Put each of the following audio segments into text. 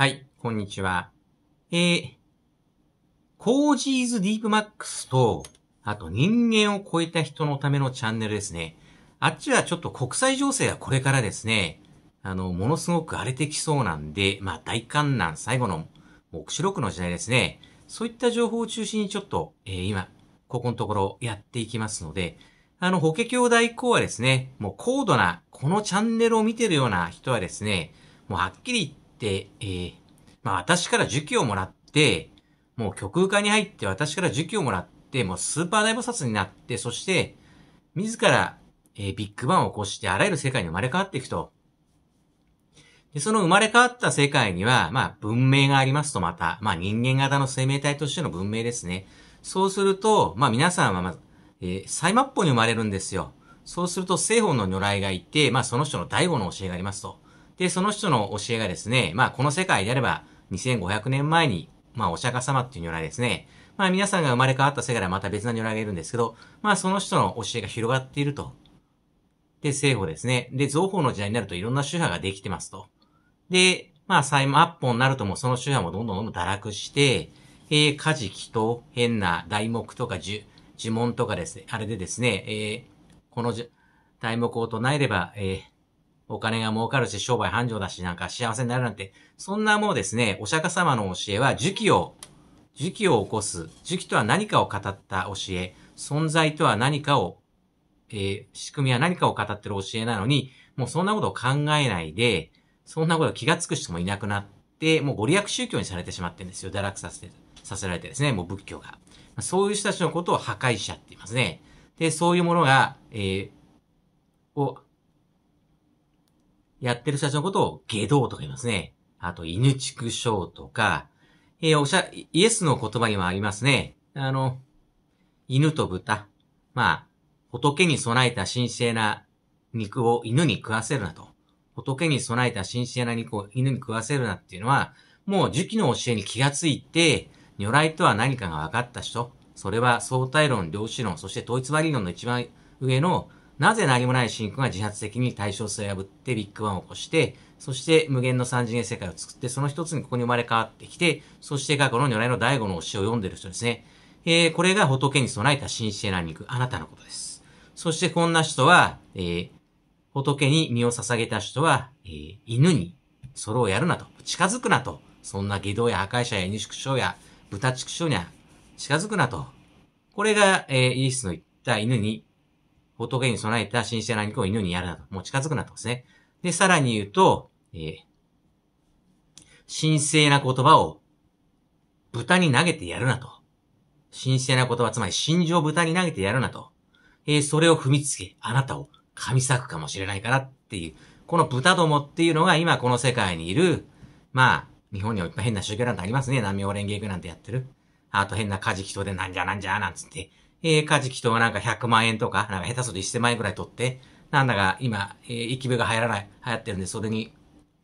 はい、こんにちは。えー、コージーズディープマックスと、あと人間を超えた人のためのチャンネルですね。あっちはちょっと国際情勢がこれからですね、あの、ものすごく荒れてきそうなんで、まあ大観覧、最後の目視録の時代ですね。そういった情報を中心にちょっと、えー、今、ここのところやっていきますので、あの、法華経代行はですね、もう高度な、このチャンネルを見てるような人はですね、もうはっきり言って、えー、まあ私から受給をもらって、もう極右化に入って私から受給をもらって、もうスーパー大菩薩になって、そして、自ら、えー、ビッグバンを起こしてあらゆる世界に生まれ変わっていくと。で、その生まれ変わった世界には、まあ文明がありますとまた、まあ人間型の生命体としての文明ですね。そうすると、まあ皆さんはまず、えー、最末法に生まれるんですよ。そうすると、西方の如来がいて、まあその人の第五の教えがありますと。で、その人の教えがですね、まあこの世界であれば2500年前に、まあお釈迦様っていう如来ですね、まあ皆さんが生まれ変わった世界ではまた別な如来がいるんですけど、まあその人の教えが広がっていると。で、西方ですね。で、造法の時代になるといろんな宗派ができてますと。で、まあ最末法になるともその宗派もどんどんどんどん堕落して、えー、火事キと変な題目とか呪呪文とかですね、あれでですね、えー、この題目を唱えれば、えー、お金が儲かるし、商売繁盛だし、なんか幸せになるなんて、そんなもうですね、お釈迦様の教えは、樹気を、樹気を起こす。樹気とは何かを語った教え。存在とは何かを、えー、仕組みは何かを語ってる教えなのに、もうそんなことを考えないで、そんなこと気がつく人もいなくなって、もうご利益宗教にされてしまってるんですよ。堕落させて、させられてですね、もう仏教が。そういう人たちのことを破壊者って言いますね。で、そういうものが、えー、をやってる社長のことを下道とか言いますね。あと、犬畜生とか、えー、おしゃ、イエスの言葉にもありますね。あの、犬と豚。まあ、仏に備えた神聖な肉を犬に食わせるなと。仏に備えた神聖な肉を犬に食わせるなっていうのは、もう儒記の教えに気がついて、如来とは何かが分かった人、それは相対論、量子論、そして統一割理論の一番上のなぜ何もない真空が自発的に対称性を破ってビッグバンを起こして、そして無限の三次元世界を作って、その一つにここに生まれ変わってきて、そして過去の如来の第五の教えを読んでる人ですね。えー、これが仏に備えた神聖な肉、あなたのことです。そしてこんな人は、えー、仏に身を捧げた人は、えー、犬に、それをやるなと、近づくなと、そんな義道や破壊者や犬畜生や豚畜生には近づくなと。これが、えー、イエスの言った犬に仏に備えた神聖な肉を犬にやるなと。もう近づくなとですね。で、さらに言うと、えー、神聖な言葉を豚に投げてやるなと。神聖な言葉、つまり心情を豚に投げてやるなと。えー、それを踏みつけ、あなたを噛み裂くかもしれないからっていう、この豚どもっていうのが今この世界にいる、まあ、日本にはいっぱい変な宗教なんてありますね。南明連携なんてやってる。あと変なカジキとでなんじゃなんじゃなんつって、えー、カジキとなんか100万円とか、なんか下手すると1000万円くらい取って、なんだか今、えー、息部が入らない、流行ってるんで、それに、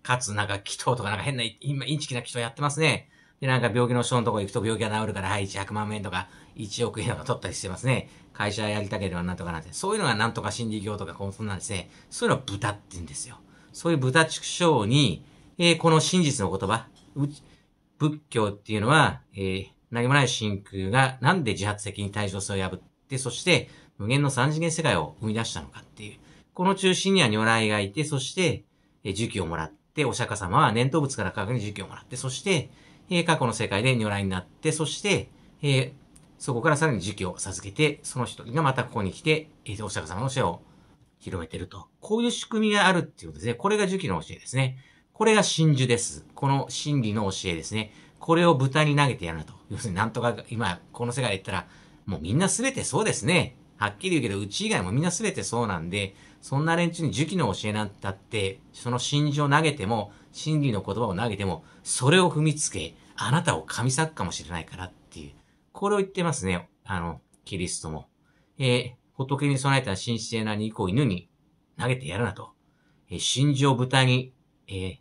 かつなんか祈祷とかなんか変な、今、インチキな祈祷やってますね。で、なんか病気の人のとこ行くと病気が治るから、はい、100万円とか、1億円とか取ったりしてますね。会社やりたければなんとかなんて。そういうのがなんとか心理業とか、そんなんですね。そういうのは豚って言うんですよ。そういう豚畜生に、えー、この真実の言葉、仏教っていうのは、えー、何もない真空がなんで自発的に対象性を破って、そして無限の三次元世界を生み出したのかっていう。この中心には如来がいて、そして、えー、樹をもらって、お釈迦様は念頭物から科学に樹をもらって、そして、え過去の世界で如来になって、そして、えそこからさらに樹を授けて、その人がまたここに来て、えお釈迦様の教えを広めてると。こういう仕組みがあるっていうことですね。これが樹期の教えですね。これが真珠です。この真理の教えですね。これを豚に投げてやるなと。要するになんとか、今、この世界で言ったら、もうみんな全てそうですね。はっきり言うけど、うち以外もみんな全てそうなんで、そんな連中に儒記の教えなんだって、その真珠を投げても、真理の言葉を投げても、それを踏みつけ、あなたを噛み裂くかもしれないからっていう。これを言ってますね。あの、キリストも。えー、仏に備えた神聖な肉を犬に投げてやるなと。えー、真珠を豚に、えー、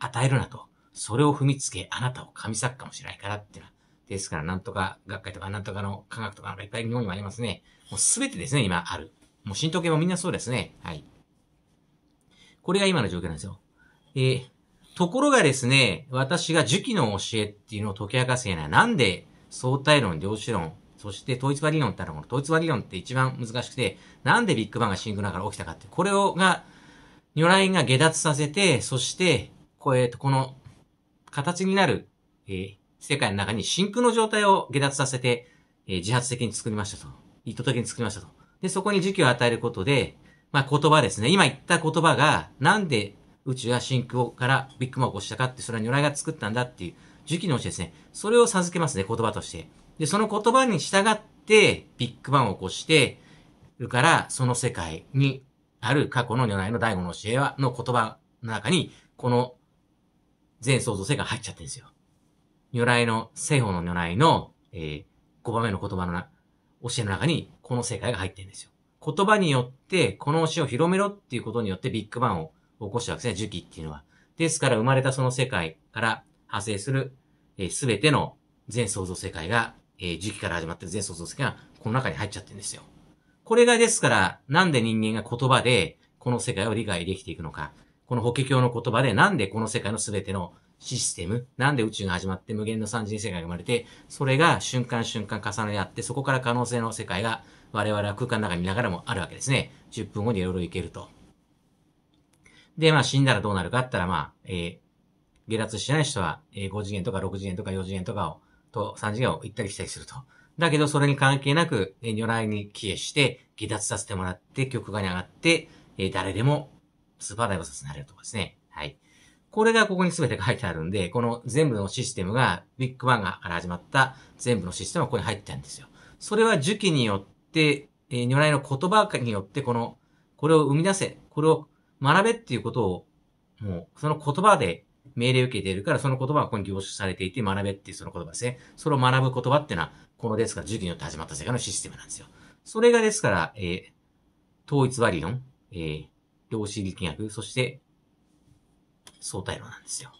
与えるなと。それを踏みつけ、あなたを神作かもしれないからってな。ですから、なんとか学会とか、なんとかの科学とか、いっぱい日本にもありますね。もうすべてですね、今ある。もう神道系もみんなそうですね。はい。これが今の状況なんですよ。えー、ところがですね、私が樹期の教えっていうのを解き明かすような、なんで相対論、量子論、そして統一割理論ってあるもの、統一割理論って一番難しくて、なんでビッグバンが真空ながら起きたかって、これをが、如来が下脱させて、そして、こう、えっと、この形になる、えー、世界の中に真空の状態を下脱させて、えー、自発的に作りましたと。意図的に作りましたと。で、そこに時期を与えることで、まあ言葉ですね。今言った言葉が、なんで宇宙は真空からビッグマンを起こしたかって、それは如来が作ったんだっていう時期のうちですね。それを授けますね、言葉として。で、その言葉に従って、ビッグバンを起こして、るから、その世界にある過去の如来の第五の教えは、の言葉の中に、この全創造性が入っちゃってるんですよ。如来の、西方の如来の、えー、5番目の言葉のな、教えの中に、この世界が入ってるんですよ。言葉によって、この教えを広めろっていうことによってビッグバンを起こしたわけですね、樹期っていうのは。ですから生まれたその世界から派生する、えす、ー、べての全創造世界が、えー、樹期から始まってる全創造世界が、この中に入っちゃってるんですよ。これがですから、なんで人間が言葉で、この世界を理解できていくのか。この法華経の言葉で、なんでこの世界の全てのシステム、なんで宇宙が始まって無限の三次世界が生まれて、それが瞬間瞬間重ね合って、そこから可能性の世界が我々は空間の中に見ながらもあるわけですね。10分後にいろいろ行けると。で、まあ死んだらどうなるかあったら、まあ、えー、下脱してない人は、えー、5次元とか6次元とか4次元とかを、と3次元を行ったり来たりすると。だけど、それに関係なく、えー、如来に帰依して、下脱させてもらって、曲がに上がって、えー、誰でもスーパー大菩薩になれるとかですね。はい。これがここに全て書いてあるんで、この全部のシステムが、ビッグバンがから始まった全部のシステムがここに入ってるんですよ。それは樹期によって、えー、如来の言葉によって、この、これを生み出せ、これを学べっていうことを、もう、その言葉で命令を受けているから、その言葉はここに凝縮されていて、学べっていうその言葉ですね。それを学ぶ言葉っていうのは、このですから、樹期によって始まった世界のシステムなんですよ。それがですから、えー、統一割理論、えー、量子力学、そして相対論なんですよ。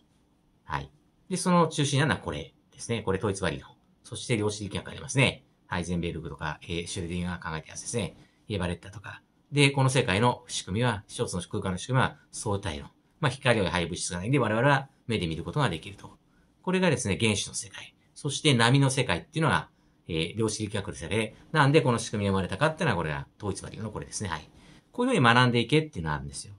はい。で、その中心なのはこれですね。これ統一割理論。そして量子力学ありますね。ハイゼンベルグとか、えー、シュルディンガーが考えたやつですね。エバレッタとか。で、この世界の仕組みは、一つの空間の仕組みは相対論。まあ、光を配物質がないんで、我々は目で見ることができると。これがですね、原子の世界。そして波の世界っていうのが、えー、量子力学ですよね。なんでこの仕組みが生まれたかっていうのは、これが統一割理論のこれですね。はい。こういうふうに学んでいけっていうのはあるんですよ。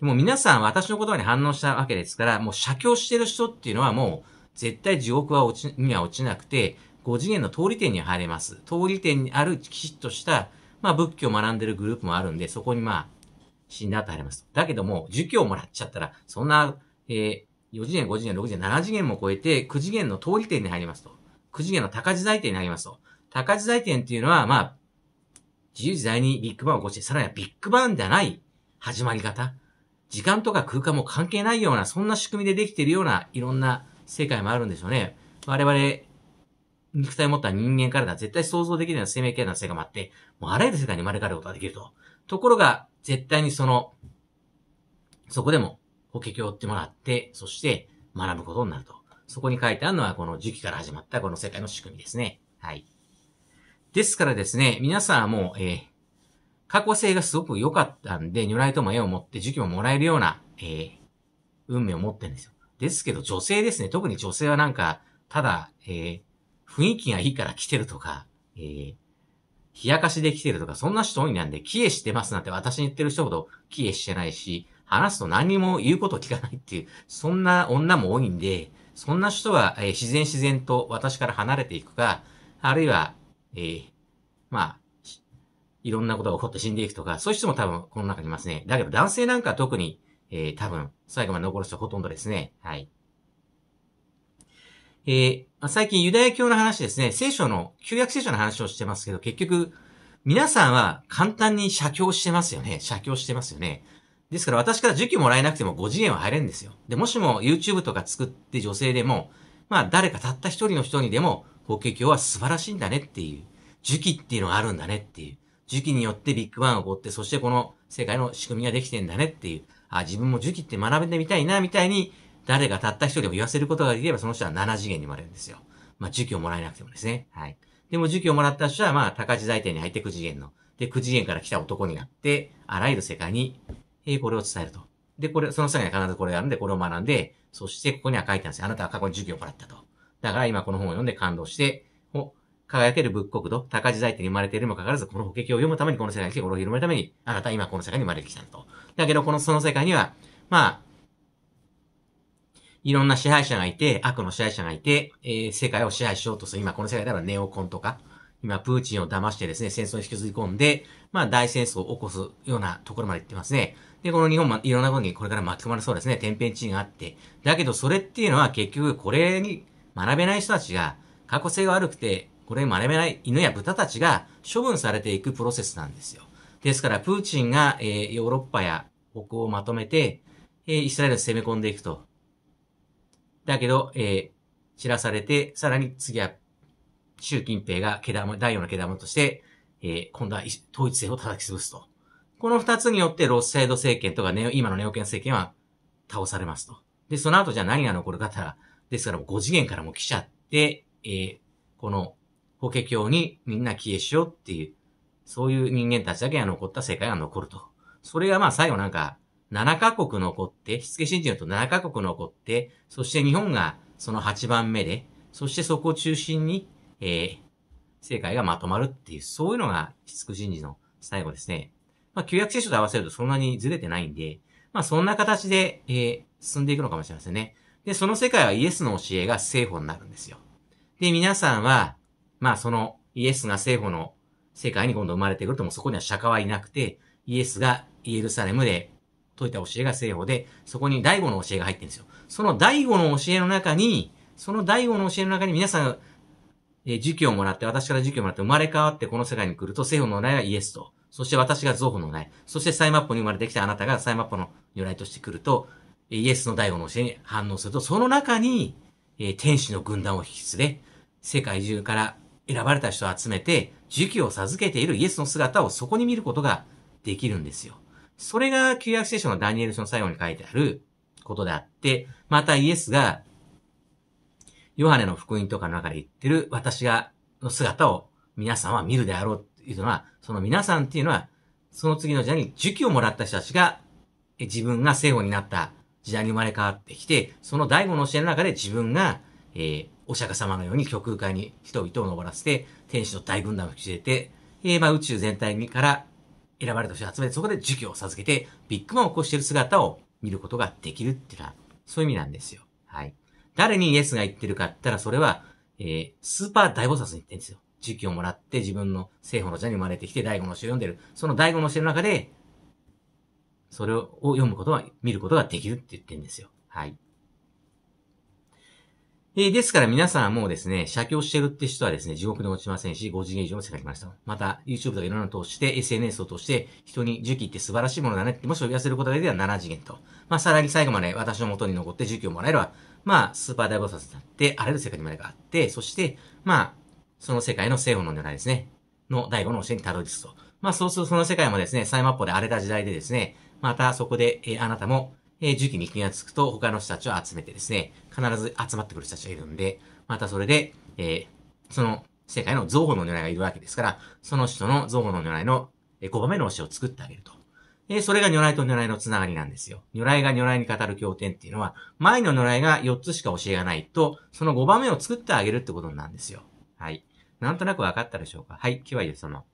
でも皆さん私の言葉に反応したわけですから、もう写経してる人っていうのはもう絶対地獄は落ち、には落ちなくて、5次元の通り点に入れます。通り点にあるきちっとした、まあ仏教を学んでるグループもあるんで、そこにまあ、死んだと入れます。だけども、儒教をもらっちゃったら、そんな、えー、4次元、5次元、6次元、7次元も超えて、9次元の通り点に入りますと。9次元の高地在点に入りますと。高地在点っていうのは、まあ、自由自在にビッグバンを起こして、さらにはビッグバンじゃない始まり方。時間とか空間も関係ないような、そんな仕組みでできているような、いろんな世界もあるんでしょうね。我々、肉体を持った人間からは絶対想像できないような生命系の世界もあって、もうあらゆる世界に生まれ変わることができると。ところが、絶対にその、そこでも、法華経を追ってもらって、そして学ぶことになると。そこに書いてあるのは、この時期から始まったこの世界の仕組みですね。はい。ですからですね、皆さんはもう、えー、過去性がすごく良かったんで、如来とも絵を持って儒教ももらえるような、えー、運命を持ってるんですよ。ですけど、女性ですね。特に女性はなんか、ただ、えー、雰囲気がいいから来てるとか、えー、冷やかしで来てるとか、そんな人多いなんで、帰依してますなんて私に言ってる人ほど帰依してないし、話すと何にも言うこと聞かないっていう、そんな女も多いんで、そんな人は、えー、自然自然と私から離れていくか、あるいは、えー、まあ、いろんなことが起こって死んでいくとか、そういう人も多分この中にいますね。だけど男性なんかは特に、えー、多分、最後まで残る人ほとんどですね。はい。えー、最近ユダヤ教の話ですね。聖書の、旧約聖書の話をしてますけど、結局、皆さんは簡単に写経してますよね。写経してますよね。ですから私から受給もらえなくても5次元は入れるんですよ。で、もしも YouTube とか作って女性でも、まあ誰かたった一人の人にでも、法華経は素晴らしいんだねっていう、時期っていうのがあるんだねっていう、時期によってビッグバンが起こって、そしてこの世界の仕組みができてんだねっていう、あ、自分も時期って学べてみたいな、みたいに、誰がたった一人でも言わせることができれば、その人は7次元に生まれるんですよ。まあ、受給をもらえなくてもですね。はい。でも、受給をもらった人は、まあ、高地財店に入って9次元の。で、9次元から来た男になって、あらゆる世界に、えー、これを伝えると。で、これ、その際には必ずこれがあるんで、これを学んで、そしてここには書いてあるんですよ。あなたは過去に授業をもらったと。だから今この本を読んで感動して、輝ける仏国土、高地財って生まれているにもかかわらず、この法華経を読むためにこの世界に来て、これを広めるために、あなたは今この世界に生まれてきたと。だけど、この、その世界には、まあ、いろんな支配者がいて、悪の支配者がいて、えー、世界を支配しようとする。今この世界ではネオコンとか、今、プーチンを騙してですね、戦争に引きずり込んで、まあ、大戦争を起こすようなところまで行ってますね。で、この日本もいろんなことにこれから巻き込まれそうですね。天変地異があって。だけど、それっていうのは結局、これに学べない人たちが、過去性が悪くて、これに学べない犬や豚たちが処分されていくプロセスなんですよ。ですから、プーチンが、えー、ヨーロッパや北欧をまとめて、えー、イスラエルを攻め込んでいくと。だけど、えー、散らされて、さらに次は習近平が毛玉、第4の毛玉として、えー、今度は統一性を叩き潰すと。この二つによってロスサイド政権とかネオ、今のネオケン政権は倒されますと。で、その後じゃあ何が残るかたら、ですからもう5次元からも来ちゃって、えー、この、法華経にみんな消えしようっていう、そういう人間たちだけが残った世界が残ると。それがまあ最後なんか、7カ国残って、しつけ信じると7カ国残って、そして日本がその8番目で、そしてそこを中心に、えー、世界がまとまるっていう、そういうのが、しつく人事の最後ですね。まあ、旧約聖書と合わせるとそんなにずれてないんで、まあ、そんな形で、えー、進んでいくのかもしれませんね。で、その世界はイエスの教えが聖法になるんですよ。で、皆さんは、まあ、そのイエスが聖法の世界に今度生まれてくるともそこには釈迦はいなくて、イエスがイエルサレムで解いた教えが聖法で、そこに第五の教えが入ってるんですよ。その第五の教えの中に、その第五の教えの中に皆さんえー、儒教をもらって、私から受給をもらって生まれ変わってこの世界に来ると、政府のないはイエスと。そして私が造法のない。そしてサイマッポに生まれてきたあなたがサイマッポの如来として来ると、イエスの第五の教えに反応すると、その中に、えー、天使の軍団を引き連れ、世界中から選ばれた人を集めて、儒教を授けているイエスの姿をそこに見ることができるんですよ。それが旧約聖書のダニエル書の最後に書いてあることであって、またイエスがヨハネの福音とかの中で言ってる私が、の姿を皆さんは見るであろうというのは、その皆さんっていうのは、その次の時代に受期をもらった人たちが、自分が聖後になった時代に生まれ変わってきて、その第五の教えの中で自分が、えー、お釈迦様のように極空間に人々を登らせて、天使の大軍団を引き連れて、えー、まあ宇宙全体から選ばれた人を集めて、そこで儒教を授けて、ビッグマンを起こしている姿を見ることができるっていうのは、そういう意味なんですよ。はい。誰にイエスが言ってるかって言ったら、それは、えー、スーパー大菩薩に言ってるんですよ。時期をもらって自分の聖法の座に生まれてきて第五の詩を読んでる。その第五の詩の中で、それを読むことは、見ることができるって言ってるんですよ。はい。えー、ですから皆さんもうですね、写経してるって人はですね、地獄に落ちませんし、5次元以上の世界にました。また、YouTube とかいろんなのを通して、SNS を通して、人に儒教って素晴らしいものだねって、もし呼び出せることができれば7次元と。まあ、さらに最後まで私の元に残って儒教をもらえれば、まあ、スーパー大菩薩になって、あらゆる世界にまでがあって、そして、まあ、その世界の西洋の狙いですね、の第五の教えにたどり着くと。まあ、そうするとその世界もですね、最マップで荒れた時代でですね、またそこで、えー、あなたもえ重機に気がつくと他の人たちを集めてですね、必ず集まってくる人たちがいるんで、またそれで、えー、その世界の憎悪の狙いがいるわけですから、その人の憎悪の狙いの5番目の推しを作ってあげると。えー、それが如来と如来のつながりなんですよ。如来が如来に語る経典っていうのは、前の如来が4つしか教えがないと、その5番目を作ってあげるってことなんですよ。はい。なんとなく分かったでしょうかはい、はいいです、その。